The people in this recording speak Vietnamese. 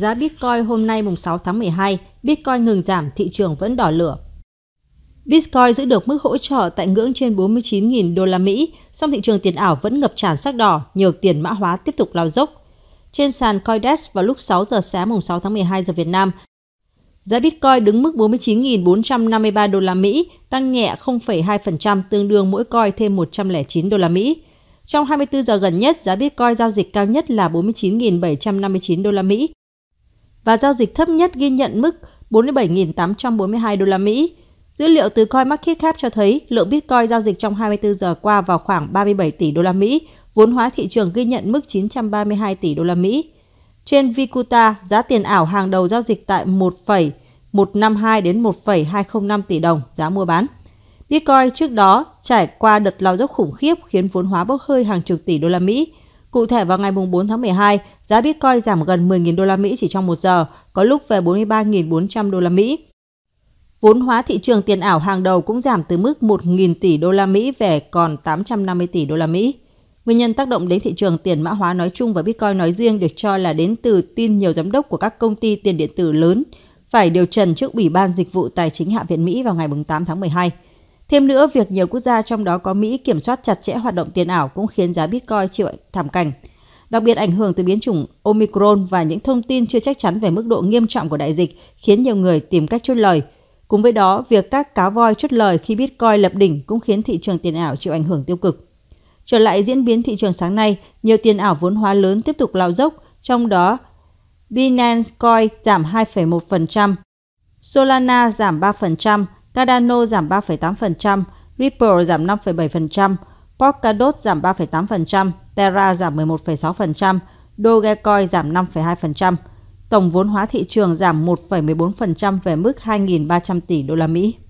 Giá Bitcoin hôm nay mùng 6 tháng 12, Bitcoin ngừng giảm, thị trường vẫn đỏ lửa. Bitcoin giữ được mức hỗ trợ tại ngưỡng trên 49.000 đô la Mỹ, song thị trường tiền ảo vẫn ngập tràn sắc đỏ, nhiều tiền mã hóa tiếp tục lao dốc. Trên sàn Coindex vào lúc 6 giờ sáng mùng 6 tháng 12 giờ Việt Nam, giá Bitcoin đứng mức 49.453 đô la Mỹ, tăng nhẹ 0,2% tương đương mỗi coin thêm 109 đô la Mỹ. Trong 24 giờ gần nhất, giá Bitcoin giao dịch cao nhất là 49.759 đô la Mỹ, và giao dịch thấp nhất ghi nhận mức 47.842 đô la Mỹ. Dữ liệu từ Coin Market Cap cho thấy lượng Bitcoin giao dịch trong 24 giờ qua vào khoảng 37 tỷ đô la Mỹ, vốn hóa thị trường ghi nhận mức 932 tỷ đô la Mỹ. Trên Vicuta, giá tiền ảo hàng đầu giao dịch tại 1,152 đến 1,205 tỷ đồng giá mua bán. Bitcoin trước đó trải qua đợt lao dốc khủng khiếp khiến vốn hóa bốc hơi hàng chục tỷ đô la Mỹ, Cụ thể vào ngày 4 tháng 12, giá Bitcoin giảm gần 10.000 đô la Mỹ chỉ trong một giờ, có lúc về 43.400 đô la Mỹ. Vốn hóa thị trường tiền ảo hàng đầu cũng giảm từ mức 1.000 tỷ đô la Mỹ về còn 850 tỷ đô la Mỹ. Nguyên nhân tác động đến thị trường tiền mã hóa nói chung và Bitcoin nói riêng được cho là đến từ tin nhiều giám đốc của các công ty tiền điện tử lớn phải điều trần trước Ủy ban Dịch vụ Tài chính Hạ viện Mỹ vào ngày 8 tháng 12. Thêm nữa, việc nhiều quốc gia trong đó có Mỹ kiểm soát chặt chẽ hoạt động tiền ảo cũng khiến giá Bitcoin chịu thảm cảnh. Đặc biệt ảnh hưởng từ biến chủng Omicron và những thông tin chưa chắc chắn về mức độ nghiêm trọng của đại dịch khiến nhiều người tìm cách chốt lời. Cùng với đó, việc các cá voi chốt lời khi Bitcoin lập đỉnh cũng khiến thị trường tiền ảo chịu ảnh hưởng tiêu cực. Trở lại diễn biến thị trường sáng nay, nhiều tiền ảo vốn hóa lớn tiếp tục lao dốc, trong đó Binance Coin giảm 2,1%, Solana giảm 3%, Cardano giảm 3,8%, Ripple giảm 5,7%, Polkadot giảm 3,8%, Terra giảm 11,6%, Dogecoin giảm 5,2%. Tổng vốn hóa thị trường giảm 1,14% về mức 2.300 tỷ đô la Mỹ.